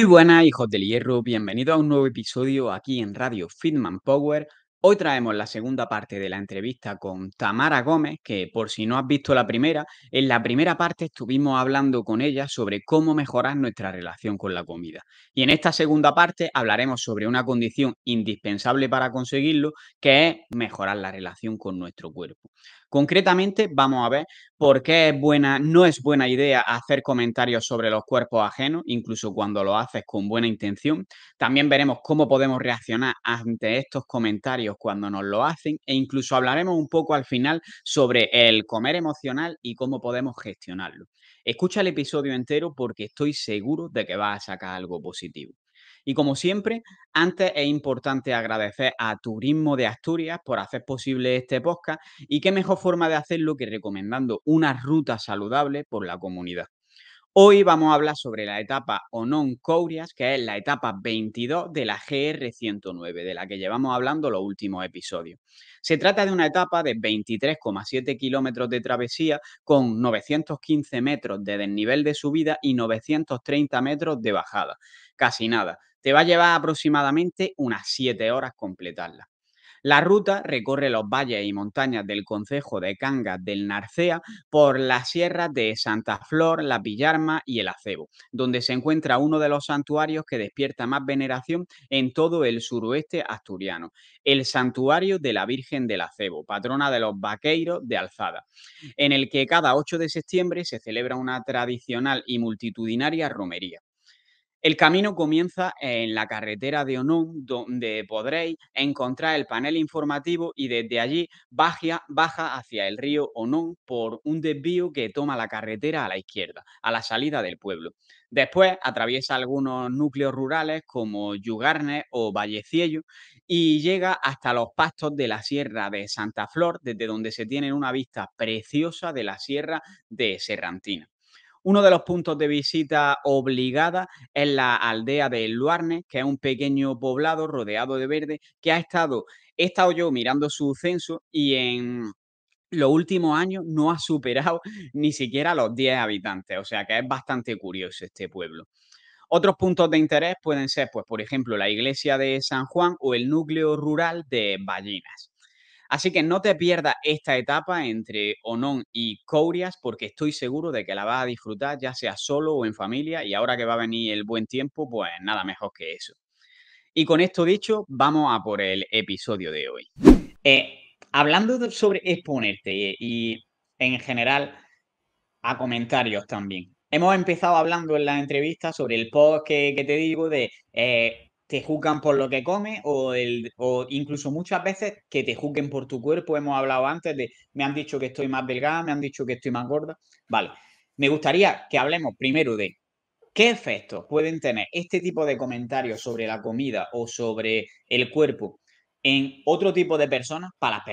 Muy buenas, hijos del hierro. Bienvenidos a un nuevo episodio aquí en Radio Fitman Power. Hoy traemos la segunda parte de la entrevista con Tamara Gómez, que por si no has visto la primera, en la primera parte estuvimos hablando con ella sobre cómo mejorar nuestra relación con la comida. Y en esta segunda parte hablaremos sobre una condición indispensable para conseguirlo, que es mejorar la relación con nuestro cuerpo. Concretamente, vamos a ver por qué es buena, no es buena idea hacer comentarios sobre los cuerpos ajenos, incluso cuando lo haces con buena intención. También veremos cómo podemos reaccionar ante estos comentarios cuando nos lo hacen e incluso hablaremos un poco al final sobre el comer emocional y cómo podemos gestionarlo. Escucha el episodio entero porque estoy seguro de que vas a sacar algo positivo. Y como siempre, antes es importante agradecer a Turismo de Asturias por hacer posible este podcast y qué mejor forma de hacerlo que recomendando una ruta saludable por la comunidad. Hoy vamos a hablar sobre la etapa Onon Courias, que es la etapa 22 de la GR109, de la que llevamos hablando los últimos episodios. Se trata de una etapa de 23,7 kilómetros de travesía con 915 metros de desnivel de subida y 930 metros de bajada. Casi nada. Te va a llevar aproximadamente unas siete horas completarla. La ruta recorre los valles y montañas del concejo de Cangas del Narcea por las sierras de Santa Flor, La Pillarma y El Acebo, donde se encuentra uno de los santuarios que despierta más veneración en todo el suroeste asturiano, el santuario de la Virgen del Acebo, patrona de los vaqueiros de Alzada, en el que cada 8 de septiembre se celebra una tradicional y multitudinaria romería. El camino comienza en la carretera de Onón, donde podréis encontrar el panel informativo y desde allí baja, hacia el río Onón por un desvío que toma la carretera a la izquierda, a la salida del pueblo. Después atraviesa algunos núcleos rurales como Yugarne o Valleciello y llega hasta los pastos de la Sierra de Santa Flor, desde donde se tiene una vista preciosa de la Sierra de Serrantina. Uno de los puntos de visita obligada es la aldea de Luarne, que es un pequeño poblado rodeado de verde, que ha estado, he estado yo mirando su censo y en los últimos años no ha superado ni siquiera los 10 habitantes, o sea que es bastante curioso este pueblo. Otros puntos de interés pueden ser, pues, por ejemplo, la iglesia de San Juan o el núcleo rural de Ballinas. Así que no te pierdas esta etapa entre Onon y Courias porque estoy seguro de que la vas a disfrutar ya sea solo o en familia y ahora que va a venir el buen tiempo, pues nada mejor que eso. Y con esto dicho, vamos a por el episodio de hoy. Eh, hablando sobre exponerte y, en general a comentarios también. Hemos empezado hablando en la entrevista sobre el post que, te digo de eh, te juzgan por lo que comes o, el, incluso muchas veces que te juzguen por tu cuerpo. Hemos hablado antes de, me han dicho que estoy más delgada, me han dicho que estoy más gorda. Vale, me gustaría que hablemos primero de qué efectos pueden tener este tipo de comentarios sobre la comida o sobre el cuerpo en otro tipo de personas para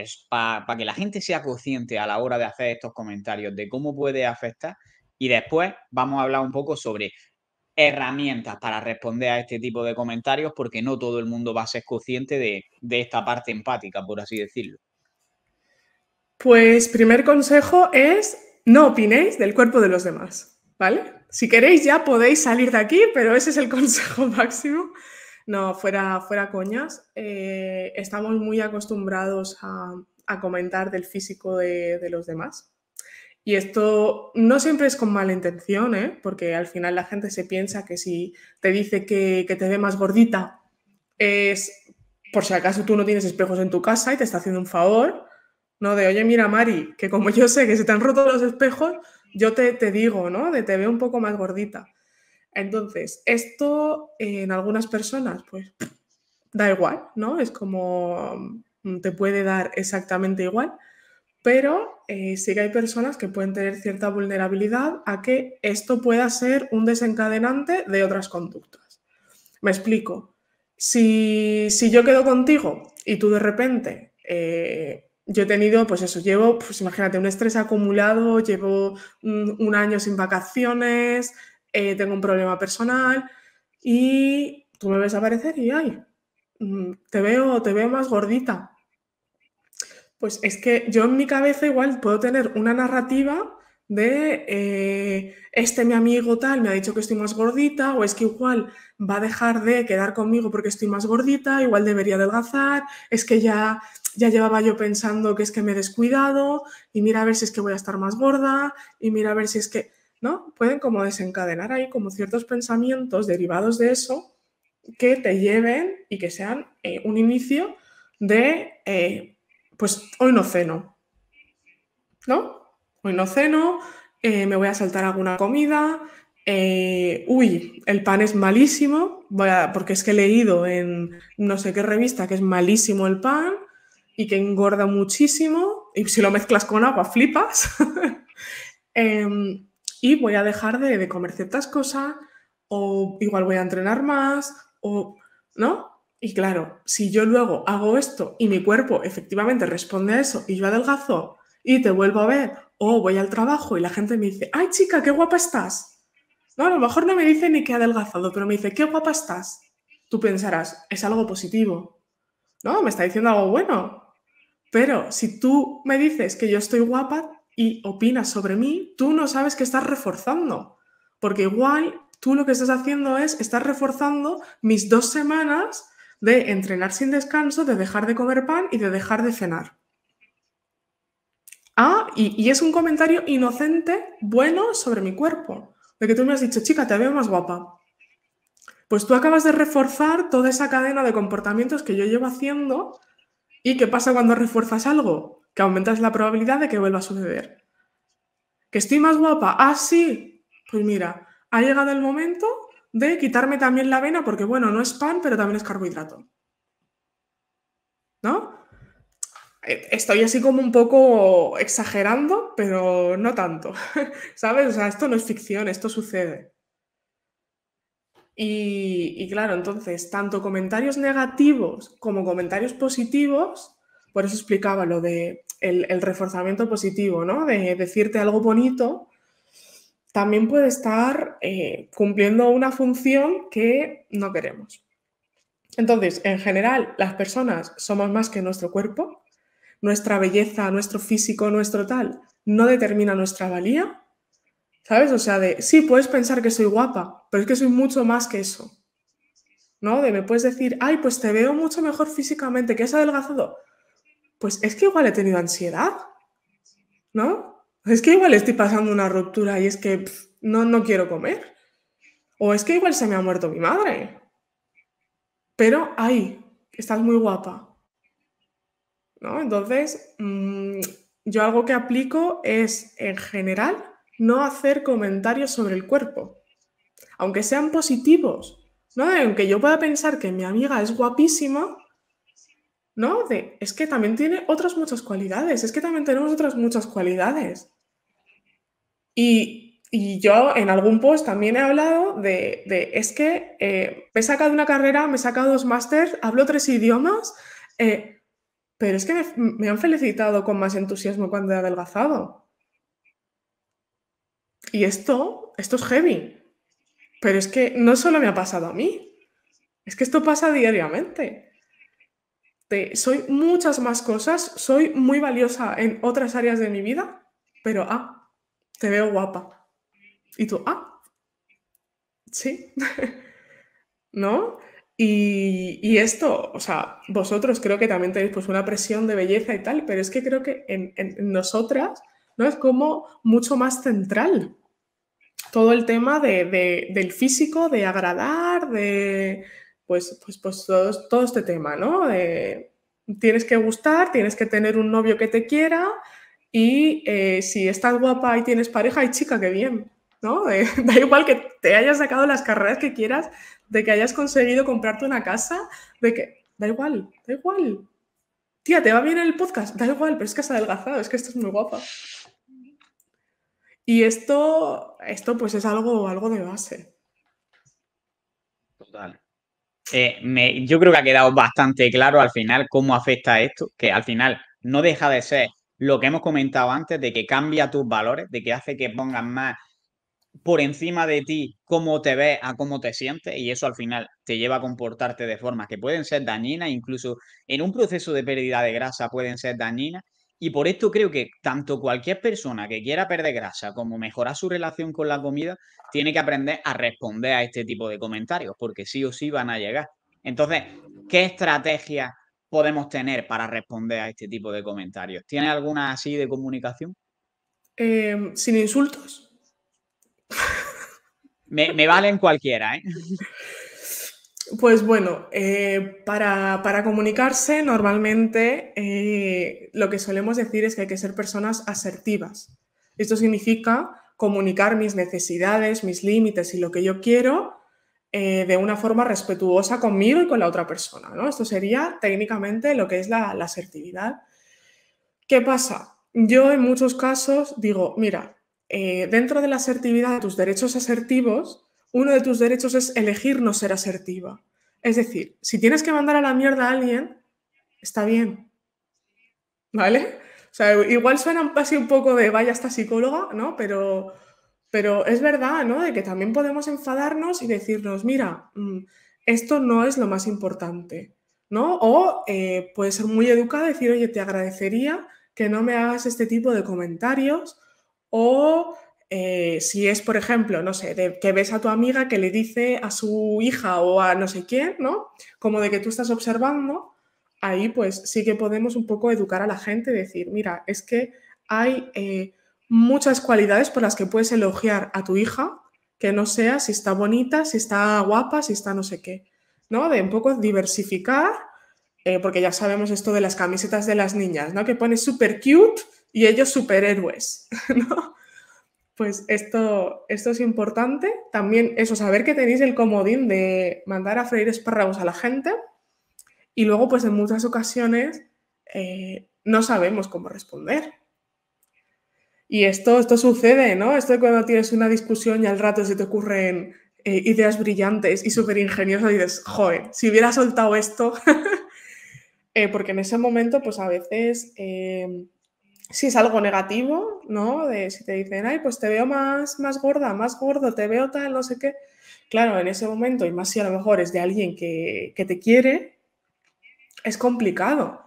que la gente sea consciente a la hora de hacer estos comentarios de cómo puede afectar. Y después vamos a hablar un poco sobre herramientas para responder a este tipo de comentarios porque no todo el mundo va a ser consciente de, esta parte empática, por así decirlo. Pues primer consejo es no opinéis del cuerpo de los demás, ¿vale? Si queréis ya podéis salir de aquí, pero ese es el consejo máximo. No, fuera, fuera coñas. Eh, estamos muy acostumbrados a, comentar del físico de los demás, y esto no siempre es con mala intención, ¿eh? porque al final la gente se piensa que si te dice que, te ve más gordita es por si acaso tú no tienes espejos en tu casa y te está haciendo un favor, ¿no? De, oye, mira, Mari, que como yo sé que se te han roto los espejos, yo te, digo, ¿no? De te veo un poco más gordita. Entonces, esto en algunas personas, pues da igual, ¿no? Es como mm, te puede dar exactamente igual pero eh, sí que hay personas que pueden tener cierta vulnerabilidad a que esto pueda ser un desencadenante de otras conductas. Me explico. Si, yo quedo contigo y tú de repente, eh, yo he tenido, pues eso, llevo, pues imagínate, un estrés acumulado, llevo mm, un, año sin vacaciones, eh, tengo un problema personal y tú me ves aparecer y, ay, mm, te veo, te veo más gordita, pues es que yo en mi cabeza igual puedo tener una narrativa de eh, este mi amigo tal me ha dicho que estoy más gordita o es que igual va a dejar de quedar conmigo porque estoy más gordita, igual debería adelgazar, es que ya, ya llevaba yo pensando que es que me he descuidado y mira a ver si es que voy a estar más gorda y mira a ver si es que, ¿no? Pueden como desencadenar ahí como ciertos pensamientos derivados de eso que te lleven y que sean eh, un inicio de... Eh, pues hoy no ceno, ¿no? Hoy no ceno, eh, me voy a saltar alguna comida, eh, uy, el pan es malísimo, porque es que he leído en no sé qué revista que es malísimo el pan y que engorda muchísimo, y si lo mezclas con agua flipas. Em, y voy a dejar de, de comer ciertas cosas, o igual voy a entrenar más, o, ¿no? Y claro, si yo luego hago esto y mi cuerpo efectivamente responde a eso y yo adelgazo y te vuelvo a ver o voy al trabajo y la gente me dice, ay chica, qué guapa estás. No, a lo mejor no me dice ni que he adelgazado, pero me dice, qué guapa estás. Tú pensarás, es algo positivo. No, me está diciendo algo bueno. Pero si tú me dices que yo estoy guapa y opinas sobre mí, tú no sabes que estás reforzando. Porque igual tú lo que estás haciendo es, estar reforzando mis dos semanas de entrenar sin descanso, de dejar de comer pan y de dejar de cenar. Ah, y, es un comentario inocente, bueno, sobre mi cuerpo. De que tú me has dicho, chica, te veo más guapa. Pues tú acabas de reforzar toda esa cadena de comportamientos que yo llevo haciendo. ¿Y qué pasa cuando refuerzas algo? Que aumentas la probabilidad de que vuelva a suceder. ¿Que estoy más guapa? Ah, sí. Pues mira, ha llegado el momento de quitarme también la avena porque, bueno, no es pan, pero también es carbohidrato. ¿No? Eh, estoy así como un poco exagerando, pero no tanto. ¿Sabes? O sea, esto no es ficción, esto sucede. Y, claro, entonces, tanto comentarios negativos como comentarios positivos, por eso explicaba lo de el reforzamiento positivo, ¿no? De decirte algo bonito también puede estar eh, cumpliendo una función que no queremos. Entonces, en general, las personas somos más que nuestro cuerpo, nuestra belleza, nuestro físico, nuestro tal, no determina nuestra valía, ¿sabes? O sea, de, sí, puedes pensar que soy guapa, pero es que soy mucho más que eso, ¿no? De, me puedes decir, ay, pues te veo mucho mejor físicamente, que has adelgazado. Pues es que igual he tenido ansiedad, ¿no? es que igual estoy pasando una ruptura y es que no, no quiero comer. O es que igual se me ha muerto mi madre. Pero ahí, estás muy guapa. ¿No? Entonces, mm, yo algo que aplico es, en general, no hacer comentarios sobre el cuerpo. Aunque sean positivos. ¿no? Aunque yo pueda pensar que mi amiga es guapísima, ¿no? De, es que también tiene otras muchas cualidades, es que también tenemos otras muchas cualidades. Y, yo en algún post también he hablado de, es que eh, me he sacado una carrera, me he sacado dos másters, hablo tres idiomas, eh, pero es que me, han felicitado con más entusiasmo cuando he adelgazado. Y esto, esto es heavy. Pero es que no solo me ha pasado a mí, es que esto pasa diariamente. soy muchas más cosas, soy muy valiosa en otras áreas de mi vida, pero ah, te veo guapa. Y tú, ah, sí, ¿no? Y, esto, o sea, vosotros creo que también tenéis pues una presión de belleza y tal, pero es que creo que en, nosotras, ¿no? Es como mucho más central todo el tema del físico, de agradar, de, pues, pues, pues, todo, todo este tema, ¿no? De, tienes que gustar, tienes que tener un novio que te quiera, y eh, si estás guapa y tienes pareja, y chica, qué bien, ¿no? Eh, da igual que te hayas sacado las carreras que quieras, de que hayas conseguido comprarte una casa, de que, da igual, da igual. Tía, ¿te va bien el podcast? Da igual, pero es que has adelgazado, es que esto es muy guapa. Y esto, esto pues es algo, algo de base. Total. Eh, yo creo que ha quedado bastante claro al final cómo afecta esto, que al final no deja de ser lo que hemos comentado antes, de que cambia tus valores, de que hace que pongas más por encima de ti cómo te ves, a cómo te sientes, y eso al final te lleva a comportarte de formas que pueden ser dañinas, incluso en un proceso de pérdida de grasa pueden ser dañinas. Y por esto creo que tanto cualquier persona que quiera perder grasa como mejorar su relación con la comida, tiene que aprender a responder a este tipo de comentarios, porque sí o sí van a llegar. Entonces, ¿qué estrategia podemos tener para responder a este tipo de comentarios? ¿Tiene alguna así de comunicación? Em, Sin insultos. Me, valen cualquiera, ¿eh? Pues bueno, eh, para, comunicarse normalmente eh, lo que solemos decir es que hay que ser personas asertivas. Esto significa comunicar mis necesidades, mis límites y lo que yo quiero eh, de una forma respetuosa conmigo y con la otra persona. ¿no? Esto sería técnicamente lo que es la, asertividad. ¿Qué pasa? Yo en muchos casos digo, mira, eh, dentro de la asertividad, tus derechos asertivos, uno de tus derechos es elegir no ser asertiva. Es decir, si tienes que mandar a la mierda a alguien, está bien. ¿Vale? O sea, igual suena así un poco de vaya esta psicóloga, ¿no? Pero, pero es verdad, ¿no? De que también podemos enfadarnos y decirnos, mira, mm, esto no es lo más importante, ¿no? O eh, puede ser muy educado decir, oye, te agradecería que no me hagas este tipo de comentarios. O eh, si es, por ejemplo, no sé, que ves a tu amiga que le dice a su hija o a no sé quién, ¿no? Como de que tú estás observando, ahí pues sí que podemos un poco educar a la gente, decir, mira, es que hay... Eh, muchas cualidades por las que puedes elogiar a tu hija, que no sea si está bonita, si está guapa, si está no sé qué, ¿no? De un poco diversificar, eh, porque ya sabemos esto de las camisetas de las niñas, ¿no? Que pone super cute y ellos superhéroes, ¿no? Pues esto, esto es importante. También eso, saber que tenéis el comodín de mandar a freír espárragos a la gente y luego, pues en muchas ocasiones eh, no sabemos cómo responder y esto, esto sucede, ¿no? Esto cuando tienes una discusión y al rato se te ocurren eh, ideas brillantes y súper ingeniosas y dices, joder, si hubiera soltado esto, eh, porque en ese momento pues a veces em, si es algo negativo, ¿no? De si te dicen, ay, pues te veo más, más gorda, más gordo, te veo tal, no sé qué. Claro, en ese momento, y más si a lo mejor es de alguien que, que te quiere, es complicado.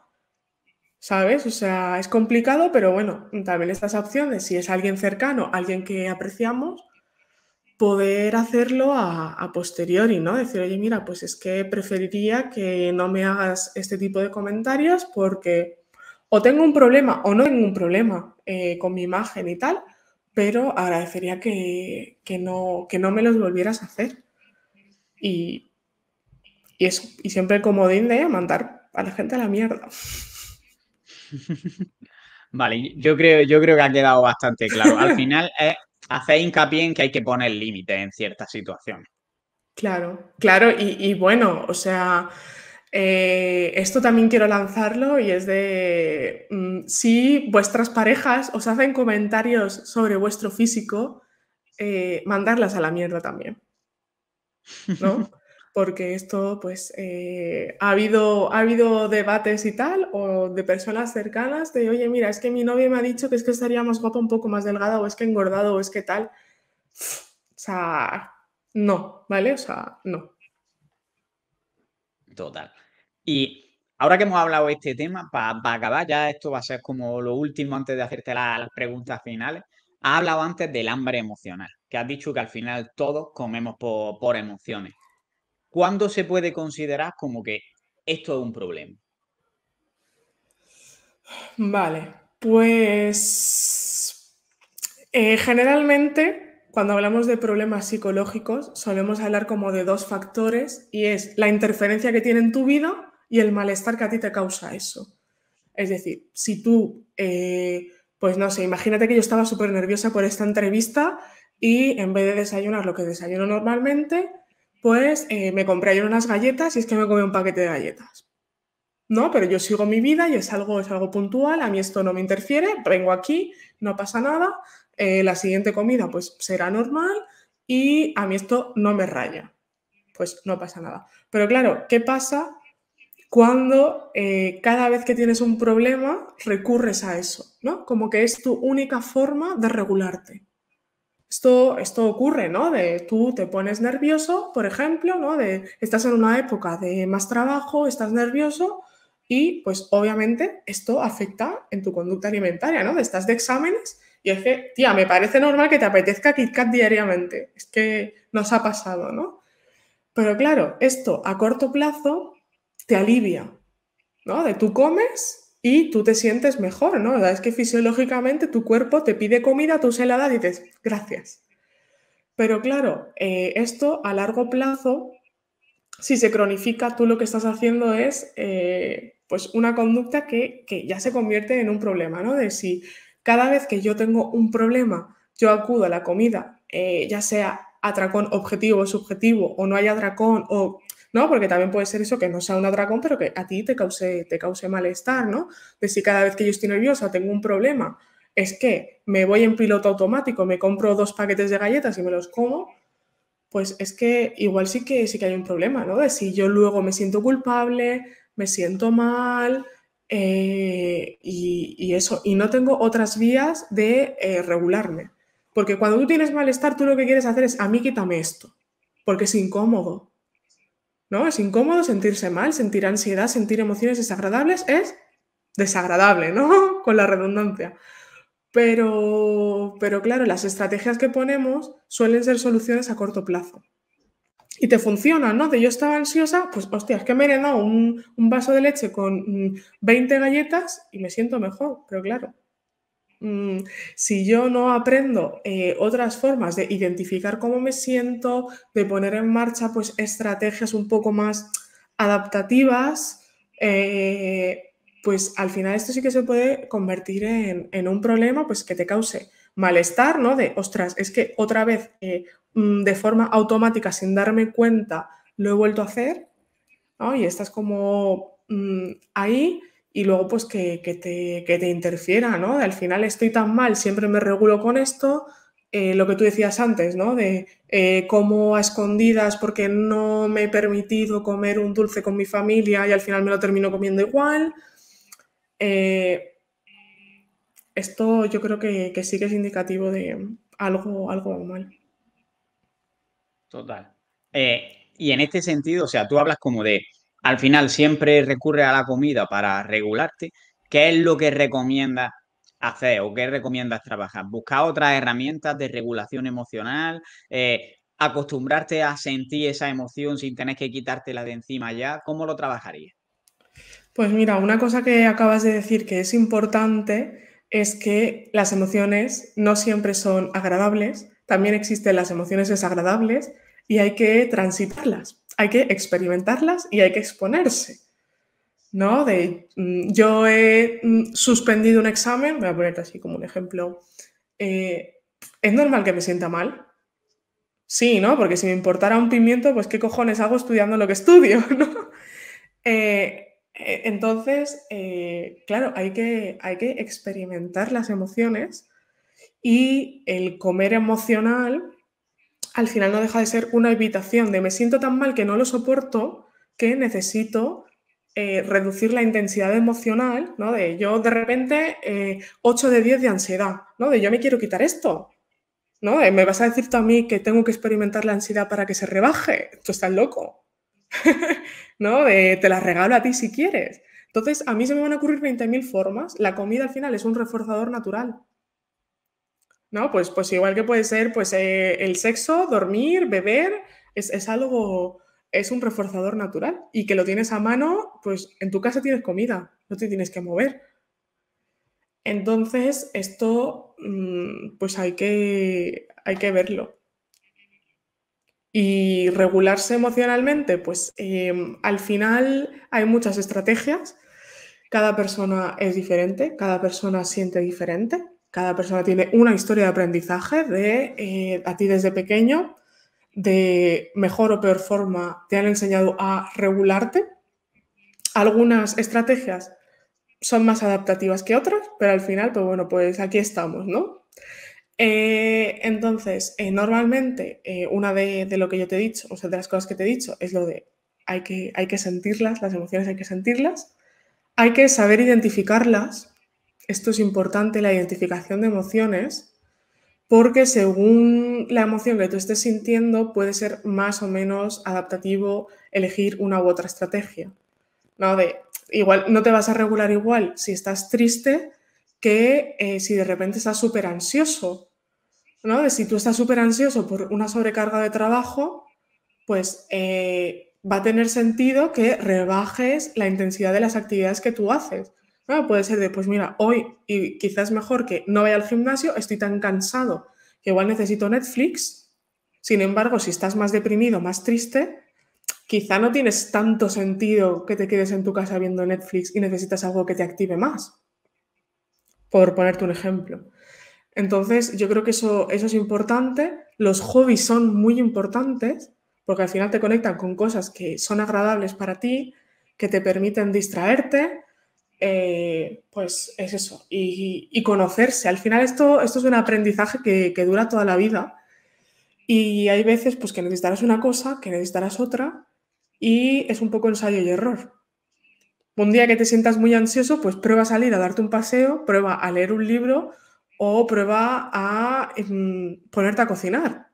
¿sabes? O sea, es complicado, pero bueno, también estas opciones, si es alguien cercano, alguien que apreciamos, poder hacerlo a, a, posteriori, ¿no? Decir, oye, mira, pues es que preferiría que no me hagas este tipo de comentarios porque o tengo un problema o no tengo un problema eh, con mi imagen y tal, pero agradecería que, que, no, que no me los volvieras a hacer. Y, y y siempre como comodín de mandar a la gente a la mierda. Vale, yo creo, yo creo que ha quedado bastante claro. Al final eh, hace hincapié en que hay que poner límites en ciertas situaciones. Claro, claro, y, bueno, o sea, eh, esto también quiero lanzarlo y es de mm, si vuestras parejas os hacen comentarios sobre vuestro físico, eh, mandarlas a la mierda también. ¿No? porque esto, pues, eh, ha, habido, ha habido debates y tal, o de personas cercanas, de, oye, mira, es que mi novia me ha dicho que es que estaría más guapa un poco más delgada, o es que engordado, o es que tal. O sea, no, ¿vale? O sea, no. Total. Y ahora que hemos hablado de este tema, para acabar ya, esto va a ser como lo último antes de hacerte las preguntas finales. Ha hablado antes del hambre emocional, que has dicho que al final todos comemos por emociones. ¿cuándo se puede considerar como que esto es un problema? Vale, pues eh, generalmente cuando hablamos de problemas psicológicos solemos hablar como de dos factores y es la interferencia que tiene en tu vida y el malestar que a ti te causa eso. Es decir, si tú, eh, pues no sé, imagínate que yo estaba súper nerviosa por esta entrevista y en vez de desayunar lo que desayuno normalmente, pues eh, me compré ayer unas galletas y es que me comí un paquete de galletas. No, pero yo sigo mi vida y es algo, es algo puntual, a mí esto no me interfiere, vengo aquí, no pasa nada, eh, la siguiente comida pues será normal y a mí esto no me raya, pues no pasa nada. Pero claro, ¿qué pasa cuando eh, cada vez que tienes un problema recurres a eso? ¿no? Como que es tu única forma de regularte esto, esto ocurre, ¿no? De tú te pones nervioso, por ejemplo, ¿no? De estás en una época de más trabajo, estás nervioso y pues obviamente esto afecta en tu conducta alimentaria, ¿no? De estás de exámenes y es tía, me parece normal que te apetezca Kit Kat diariamente. Es que nos ha pasado, ¿no? Pero claro, esto a corto plazo te alivia, ¿no? De tú comes y tú te sientes mejor, ¿no? La es que fisiológicamente tu cuerpo te pide comida, tú se la das y dices, gracias. Pero claro, eh, esto a largo plazo, si se cronifica, tú lo que estás haciendo es eh, pues una conducta que, ya se convierte en un problema, ¿no? De si cada vez que yo tengo un problema, yo acudo a la comida, eh, ya sea atracón objetivo o subjetivo, o no hay atracón, o ¿no? Porque también puede ser eso que no sea un dragón pero que a ti te cause, te cause malestar, ¿no? De si cada vez que yo estoy nerviosa tengo un problema, es que me voy en piloto automático, me compro dos paquetes de galletas y me los como, pues es que igual sí que sí que hay un problema, ¿no? De si yo luego me siento culpable, me siento mal eh, y, eso, y no tengo otras vías de eh, regularme. Porque cuando tú tienes malestar, tú lo que quieres hacer es, a mí quítame esto, porque es incómodo, ¿no? Es incómodo sentirse mal, sentir ansiedad, sentir emociones desagradables, es desagradable, ¿no? Con la redundancia. Pero, pero claro, las estrategias que ponemos suelen ser soluciones a corto plazo. Y te funciona, ¿no? De yo estaba ansiosa, pues hostia, es que me he un, un vaso de leche con 20 mm, galletas y me siento mejor, pero claro, Mm, si yo no aprendo eh, otras formas de identificar cómo me siento, de poner en marcha pues, estrategias un poco más adaptativas, eh, pues al final esto sí que se puede convertir en, un problema pues, que te cause malestar, ¿no? De, ostras, es que otra vez eh, mm, de forma automática, sin darme cuenta, lo he vuelto a hacer, ¿no? Y estás como mm, ahí y luego pues que, te, interfiera, ¿no? Al final estoy tan mal, siempre me regulo con esto, eh, lo que tú decías antes, ¿no? De eh, como a escondidas porque no me he permitido comer un dulce con mi familia y al final me lo termino comiendo igual. Eh, esto yo creo que, que, sí que es indicativo de algo, algo mal. Total. y en este sentido, o sea, tú hablas como de al final siempre recurre a la comida para regularte, ¿qué es lo que recomiendas hacer o qué recomiendas trabajar? Buscar otras herramientas de regulación emocional, eh, acostumbrarte a sentir esa emoción sin tener que quitártela de encima ya, ¿cómo lo trabajarías? Pues mira, una cosa que acabas de decir que es importante es que las emociones no siempre son agradables, también existen las emociones desagradables y hay que transitarlas, hay que experimentarlas y hay que exponerse. ¿No? Mm, yo he mm, suspendido un examen, voy a poner así como un ejemplo. Eh, ¿Es normal que me sienta mal? Sí, ¿no? Porque si me importara un pimiento, pues qué cojones hago estudiando lo que estudio, ¿no? Eh, eh, entonces, claro, hay que, hay que experimentar las emociones y el comer emocional al final no deja de ser una evitación de me siento tan mal que no lo soporto que necesito eh, reducir la intensidad emocional, ¿no? De yo de repente 8 eh, de 10 de ansiedad, ¿no? De yo me quiero quitar esto, ¿no? me vas a decir tú a mí que tengo que experimentar la ansiedad para que se rebaje, tú estás loco, ¿no? te la regalo a ti si quieres. Entonces, a mí se me van a ocurrir 20.000 formas. La comida al final es un reforzador natural. ¿no? Pues, pues, igual que puede ser pues, eh, el sexo, dormir, beber, es, algo, es un reforzador natural y que lo tienes a mano, pues en tu casa tienes comida, no te tienes que mover. Entonces, esto mm, pues hay que, hay que verlo. Y regularse emocionalmente, pues em, al final hay muchas estrategias. Cada persona es diferente, cada persona siente diferente cada persona tiene una historia de aprendizaje de eh, a ti desde pequeño, de mejor o peor forma te han enseñado a regularte. Algunas estrategias son más adaptativas que otras, pero al final, pues bueno, pues aquí estamos, ¿no? Eh, entonces, eh, normalmente, una de, lo que yo te he dicho, o sea, de las cosas que te he dicho, es lo de hay que, hay que sentirlas, las emociones hay que sentirlas, hay que saber identificarlas, esto es importante, la identificación de emociones, porque según la emoción que tú estés sintiendo, puede ser más o menos adaptativo elegir una u otra estrategia. No, de, igual no te vas a regular igual si estás triste que eh, si de repente estás súper ansioso. ¿no? si tú estás súper ansioso por una sobrecarga de trabajo, pues eh, va a tener sentido que rebajes la intensidad de las actividades que tú haces puede ser de, pues mira, hoy y quizás mejor que no vaya al gimnasio, estoy tan cansado que igual necesito Netflix. Sin embargo, si estás más deprimido, más triste, quizá no tienes tanto sentido que te quedes en tu casa viendo Netflix y necesitas algo que te active más. Por ponerte un ejemplo. Entonces, yo creo que eso, eso es importante. Los hobbies son muy importantes porque al final te conectan con cosas que son agradables para ti, que te permiten distraerte, eh, pues es eso, y, conocerse. Al final esto, esto es un aprendizaje que, dura toda la vida y hay veces pues, que necesitarás una cosa, que necesitarás otra y es un poco ensayo y error. Un día que te sientas muy ansioso, pues prueba a salir a darte un paseo, prueba a leer un libro o prueba a em, ponerte a cocinar.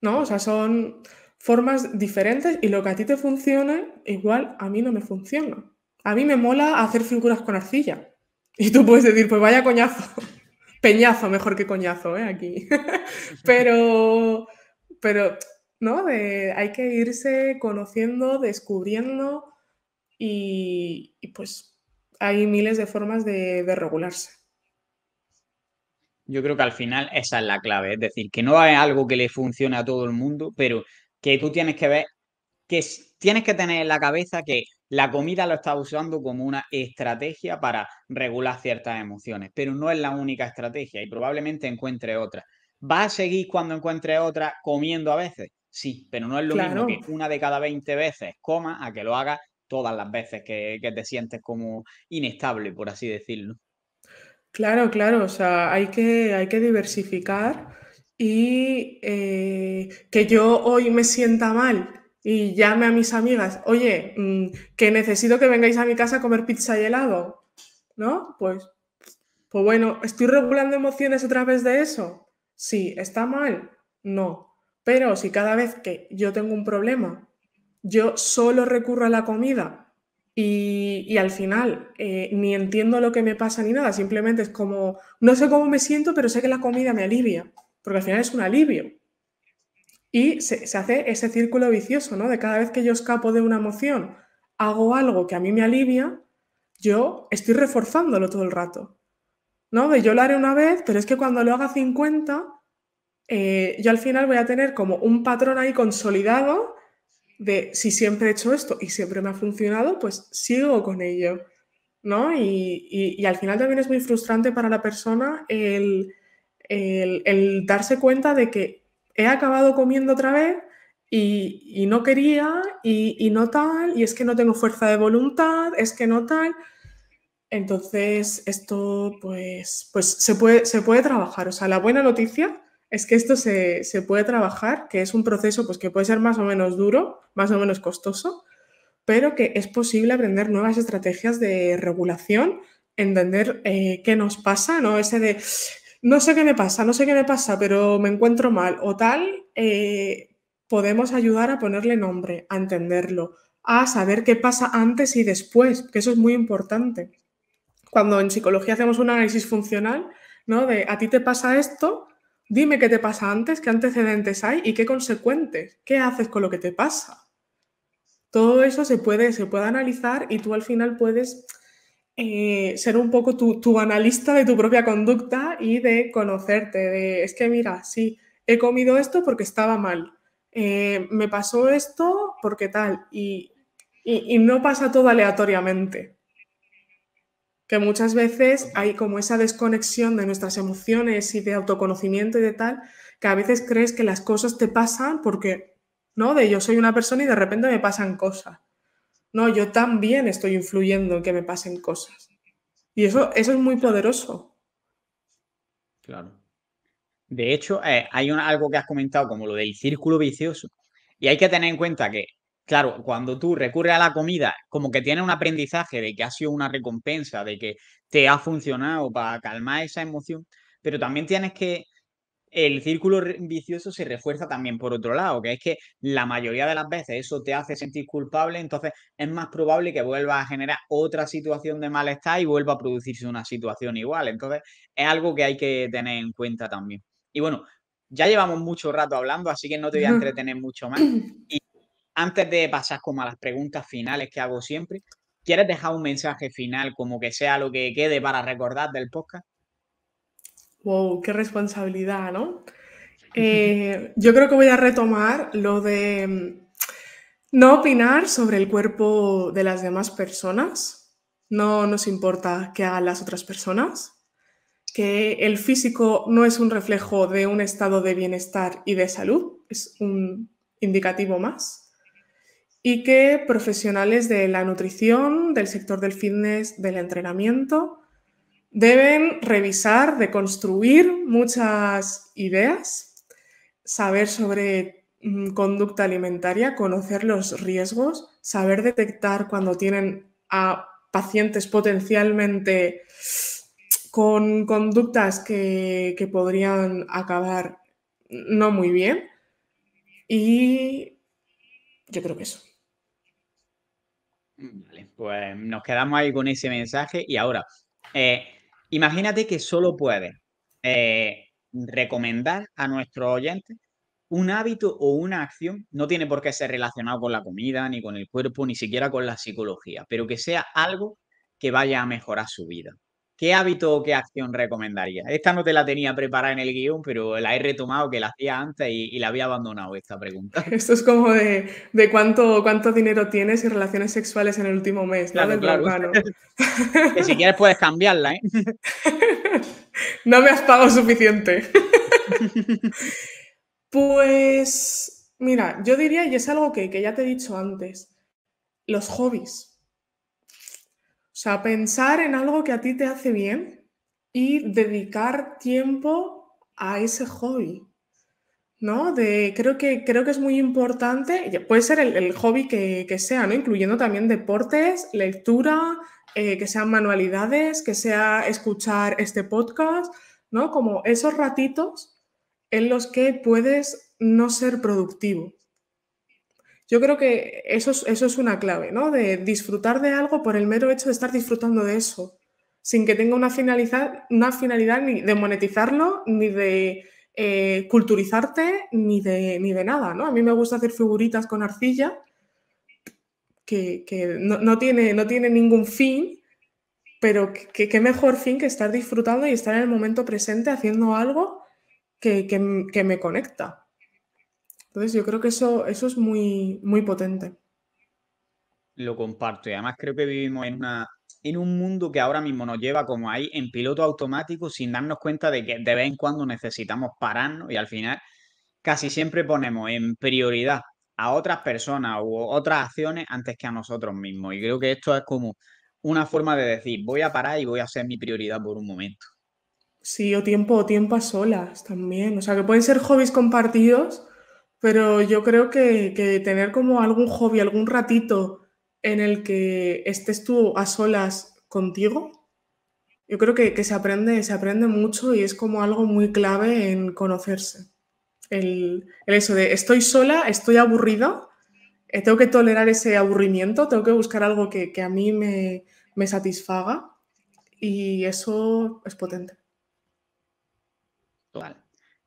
¿No? O sea, son formas diferentes y lo que a ti te funciona, igual a mí no me funciona a mí me mola hacer figuras con arcilla. Y tú puedes decir, pues vaya coñazo, peñazo mejor que coñazo, ¿eh? Aquí. pero, pero, ¿no? hay que irse conociendo, descubriendo y, pues hay miles de formas de, regularse. Yo creo que al final esa es la clave, es decir, que no hay algo que le funcione a todo el mundo, pero que tú tienes que ver, que tienes que tener en la cabeza que la comida lo está usando como una estrategia para regular ciertas emociones, pero no es la única estrategia y probablemente encuentre otra. ¿Va a seguir cuando encuentre otra comiendo a veces? Sí, pero no es lo mismo que una de cada 20 veces coma a que lo haga todas las veces que, te sientes como inestable, por así decirlo. Claro, claro, o sea, hay que, hay que diversificar y eh, que yo hoy me sienta mal y llame a mis amigas, oye, mm, que necesito que vengáis a mi casa a comer pizza y helado, ¿no? Pues, pues bueno, ¿estoy regulando emociones a través de eso? Sí, ¿está mal? No. Pero si cada vez que yo tengo un problema, yo solo recurro a la comida y, al final eh, ni entiendo lo que me pasa ni nada, simplemente es como, no sé cómo me siento, pero sé que la comida me alivia, porque al final es un alivio. Y se, hace ese círculo vicioso, ¿no? De cada vez que yo escapo de una emoción, hago algo que a mí me alivia, yo estoy reforzándolo todo el rato. ¿No? De yo lo haré una vez, pero es que cuando lo haga 50, eh, yo al final voy a tener como un patrón ahí consolidado de si siempre he hecho esto y siempre me ha funcionado, pues sigo con ello. ¿No? Y, al final también es muy frustrante para la persona el darse cuenta de que he acabado comiendo otra vez y, no quería y, no tal, y es que no tengo fuerza de voluntad, es que no tal. Entonces, esto pues, pues se, puede, se puede trabajar. O sea, la buena noticia es que esto se, puede trabajar, que es un proceso pues, que puede ser más o menos duro, más o menos costoso, pero que es posible aprender nuevas estrategias de regulación entender eh, qué nos pasa, ¿no? Ese de no sé qué me pasa, no sé qué me pasa, pero me encuentro mal o tal, eh, podemos ayudar a ponerle nombre, a entenderlo, a saber qué pasa antes y después, que eso es muy importante. Cuando en psicología hacemos un análisis funcional, ¿no? De a ti te pasa esto, dime qué te pasa antes, qué antecedentes hay y qué consecuentes, qué haces con lo que te pasa. Todo eso se puede, se puede analizar y tú al final puedes eh, ser un poco tu, analista de tu propia conducta y de conocerte, de es que mira, sí, he comido esto porque estaba mal, eh, me pasó esto porque tal, y, y, y, no pasa todo aleatoriamente. Que muchas veces hay como esa desconexión de nuestras emociones y de autoconocimiento y de tal, que a veces crees que las cosas te pasan porque, ¿no? De yo soy una persona y de repente me pasan cosas no, yo también estoy influyendo en que me pasen cosas. Y eso, eso es muy poderoso. Claro. De hecho, eh, hay algo que has comentado como lo del círculo vicioso. Y hay que tener en cuenta que, claro, cuando tú recurres a la comida, como que tienes un aprendizaje de que ha sido una recompensa, de que te ha funcionado para calmar esa emoción, pero también tienes que el círculo vicioso se refuerza también por otro lado, que es que la mayoría de las veces eso te hace sentir culpable, entonces es más probable que vuelva a generar otra situación de malestar y vuelva a producirse una situación igual. Entonces es algo que hay que tener en cuenta también. Y bueno, ya llevamos mucho rato hablando, así que no te voy a entretener mucho más. Y antes de pasar como a las preguntas finales que hago siempre, ¿quieres dejar un mensaje final como que sea lo que quede para recordar del podcast? Wow, qué responsabilidad, ¿no? Eh, yo creo que voy a retomar lo de mm, no opinar sobre el cuerpo de las demás personas. No nos importa qué hagan las otras personas. Que el físico no es un reflejo de un estado de bienestar y de salud, es un indicativo más. Y que profesionales de la nutrición, del sector del fitness, del entrenamiento, Deben revisar, deconstruir muchas ideas, saber sobre mm, conducta alimentaria, conocer los riesgos, saber detectar cuando tienen a pacientes potencialmente con conductas que, podrían acabar no muy bien. Y yo creo que eso. Vale, pues nos quedamos ahí con ese mensaje y ahora, eh, Imagínate que solo puedes eh, recomendar a nuestro oyente un hábito o una acción, no tiene por qué ser relacionado con la comida, ni con el cuerpo, ni siquiera con la psicología, pero que sea algo que vaya a mejorar su vida. ¿Qué hábito o qué acción recomendaría? Esta no te la tenía preparada en el guión, pero la he retomado que la hacía antes y, la había abandonado esta pregunta. Esto es como de, cuánto, cuánto dinero tienes y relaciones sexuales en el último mes, claro, ¿no? claro. que si quieres puedes cambiarla, ¿eh? no me has pagado suficiente. pues mira, yo diría, y es algo que, que ya te he dicho antes, los hobbies. O sea, pensar en algo que a ti te hace bien y dedicar tiempo a ese hobby. ¿No? De, creo, que, creo que es muy importante, puede ser el, hobby que, sea, ¿no? Incluyendo también deportes, lectura, eh, que sean manualidades, que sea escuchar este podcast, ¿no? Como esos ratitos en los que puedes no ser productivo. Yo creo que eso es, eso es una clave, ¿no? De disfrutar de algo por el mero hecho de estar disfrutando de eso, sin que tenga una, finalidad, una finalidad ni de monetizarlo, ni de eh, culturizarte, ni de, ni de nada, ¿no? A mí me gusta hacer figuritas con arcilla, que, no, tiene, no tiene ningún fin, pero qué mejor fin que estar disfrutando y estar en el momento presente haciendo algo que me conecta. Entonces yo creo que eso, eso es muy, muy potente. Lo comparto y además creo que vivimos en, una, en un mundo que ahora mismo nos lleva como ahí en piloto automático sin darnos cuenta de que de vez en cuando necesitamos pararnos y al final casi siempre ponemos en prioridad a otras personas u otras acciones antes que a nosotros mismos. Y creo que esto es como una forma de decir, voy a parar y voy a ser mi prioridad por un momento. Sí, o tiempo, o tiempo a solas también. O sea, que pueden ser hobbies compartidos, pero yo creo que, tener como algún hobby, algún ratito en el que estés tú a solas contigo, yo creo que, se, aprende, se aprende mucho y es como algo muy clave en conocerse. El, eso de estoy sola, estoy aburrida, eh, tengo que tolerar ese aburrimiento, tengo que buscar algo que, a mí me, satisfaga y eso es potente.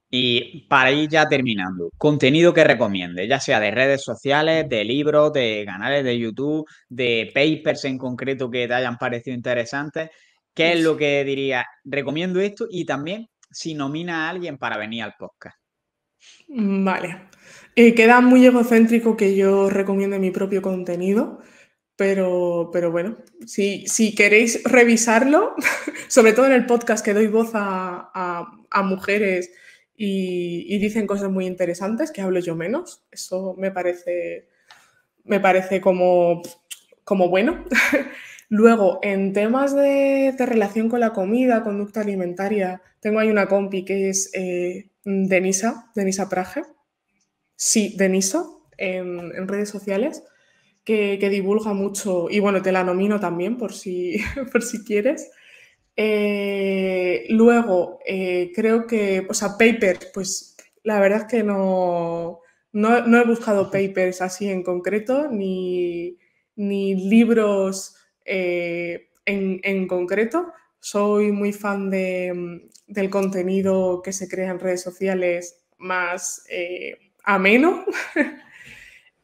Y para ir ya terminando, contenido que recomiende, ya sea de redes sociales, de libros, de canales de YouTube, de papers en concreto que te hayan parecido interesantes, ¿qué es lo que diría? Recomiendo esto y también si nomina a alguien para venir al podcast. Mm, vale. Eh, queda muy egocéntrico que yo recomiende mi propio contenido. Pero, pero, bueno, si, si queréis revisarlo, sobre todo en el podcast que doy voz a mujeres y, dicen cosas muy interesantes que hablo yo menos. Eso me parece, me parece como, como bueno. Luego, en temas de, relación con la comida, conducta alimentaria, tengo ahí una compi que es eh, Denisa, Denisa Praje. Sí, Denisa, en, redes sociales, que, que, divulga mucho, y bueno, te la nomino también por si, por si quieres. Eh, luego, eh, creo que, o sea, papers, pues la verdad es que no, no, he buscado papers así en concreto, ni, libros eh, en, concreto. Soy muy fan de, mm, del contenido que se crea en redes sociales más ameno.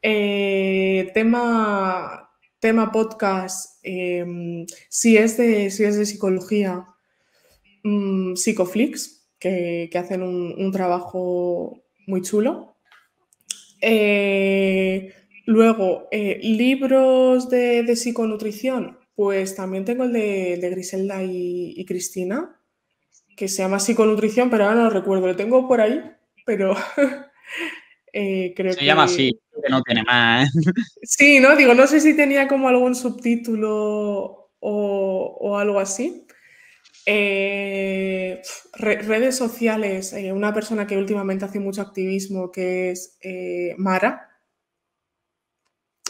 tema, tema podcast, em, si, es de, si es de psicología, mmm, Psicoflix, que, que hacen un, trabajo muy chulo. Eh, luego, eh, libros de, psiconutrición, pues también tengo el de, Griselda y, Cristina, que se llama Psiconutrición, pero ahora no lo recuerdo, lo tengo por ahí, pero eh, creo que... Se llama así, no tiene más. Sí, ¿no? Digo, no sé si tenía como algún subtítulo o, algo así. Eh, redes sociales, eh, una persona que últimamente hace mucho activismo, que es eh, Mara,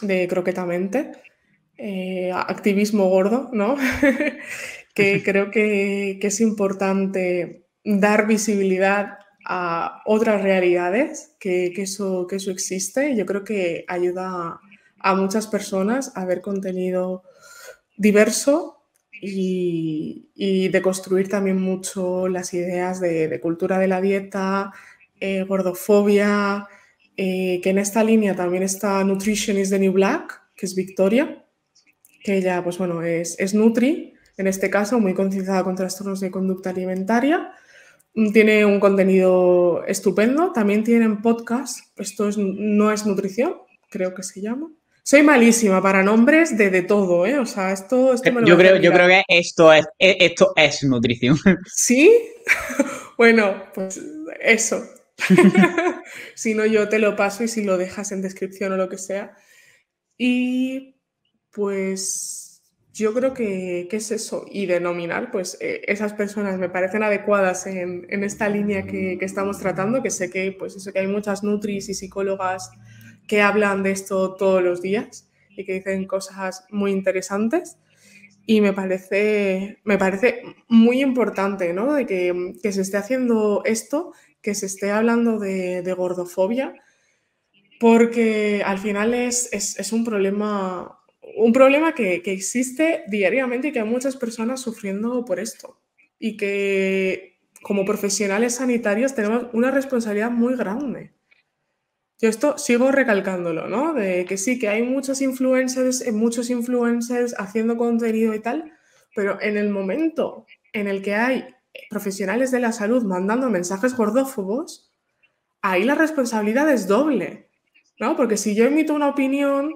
de Croquetamente, activismo gordo, ¿no? que creo que, que es importante dar visibilidad a otras realidades, que, eso, que eso existe. Yo creo que ayuda a, muchas personas a ver contenido diverso y, de construir también mucho las ideas de, cultura de la dieta, eh, gordofobia, eh, que en esta línea también está Nutrition is the New Black, que es Victoria, que ella, pues bueno, es, es Nutri, en este caso muy concienciada con trastornos de conducta alimentaria tiene un contenido estupendo. También tienen podcast. Esto es, no es nutrición, creo que se llama. Soy malísima para nombres de, de todo, ¿eh? O sea, esto, me lo yo, creo, yo creo que esto es, e, esto es nutrición. ¿Sí? bueno, pues eso. si no, yo te lo paso y si lo dejas en descripción o lo que sea. Y pues yo creo que, es eso, y denominar, pues eh, esas personas me parecen adecuadas en, esta línea que, estamos tratando, que sé que, pues eso, que hay muchas nutris y psicólogas que hablan de esto todos los días y que dicen cosas muy interesantes. Y me parece, me parece muy importante de que, se esté haciendo esto, que se esté hablando de, gordofobia, porque al final es, es un problema un problema que, existe diariamente y que hay muchas personas sufriendo por esto. Y que como profesionales sanitarios tenemos una responsabilidad muy grande. Yo esto sigo recalcándolo, ¿no? De que sí, que hay muchos influencers, eh, muchos influencers haciendo contenido y tal, pero en el momento en el que hay profesionales de la salud mandando mensajes gordófobos, ahí la responsabilidad es doble, ¿no? Porque si yo emito una opinión,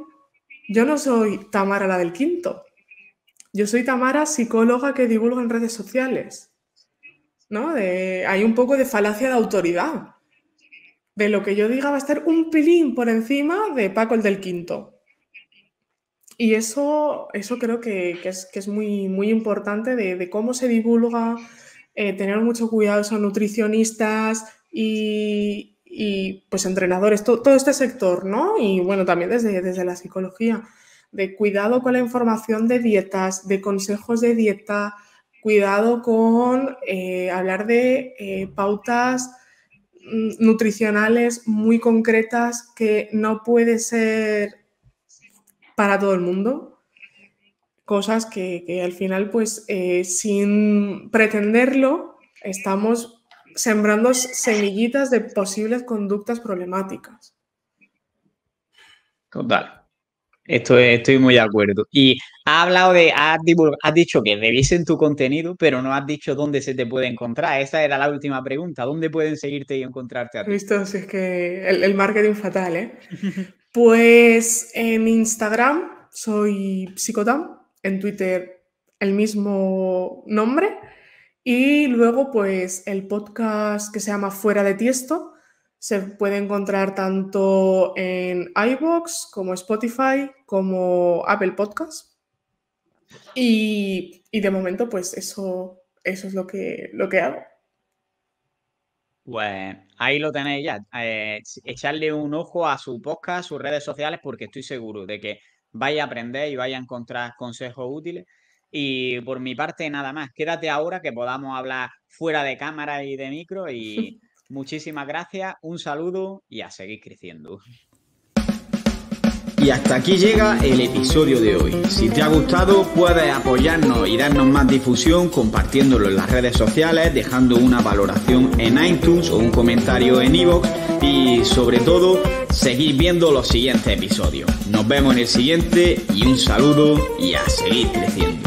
yo no soy Tamara la del quinto. Yo soy Tamara, psicóloga que divulga en redes sociales. ¿No? hay un poco de falacia de autoridad. De lo que yo diga va a estar un pilín por encima de Paco el del quinto. Y eso, eso creo que, es, muy, muy importante de, cómo se divulga, eh, tener mucho cuidado, son nutricionistas y, y pues entrenadores, todo este sector, ¿no? Y bueno, también desde, desde la psicología, de cuidado con la información de dietas, de consejos de dieta, cuidado con eh, hablar de eh, pautas mm, nutricionales muy concretas que no puede ser para todo el mundo. Cosas que, al final, pues eh, sin pretenderlo, estamos sembrando semillitas de posibles conductas problemáticas. Total. Estoy, muy de acuerdo. Y ha hablado de, has, dicho que revisen tu contenido, pero no has dicho dónde se te puede encontrar. Esa era la última pregunta. ¿Dónde pueden seguirte y encontrarte a ti? Listo, si es que el, el marketing fatal, ¿eh? pues en Instagram soy psicotam, en Twitter el mismo nombre. Y luego, pues el podcast que se llama Fuera de Tiesto se puede encontrar tanto en iBox como Spotify como Apple Podcast. Y, de momento, pues eso, eso es lo que, lo que hago. Pues ahí lo tenéis ya. Eh, echarle un ojo a su podcast, sus redes sociales, porque estoy seguro de que vaya a aprender y vaya a encontrar consejos útiles y por mi parte, nada más. Quédate ahora que podamos hablar fuera de cámara y de micro. Y muchísimas gracias, un saludo y a seguir creciendo. Y hasta aquí llega el episodio de hoy. Si te ha gustado, puedes apoyarnos y darnos más difusión compartiéndolo en las redes sociales, dejando una valoración en iTunes o un comentario en iVoox y sobre todo, seguir viendo los siguientes episodios. Nos vemos en el siguiente y un saludo y a seguir creciendo.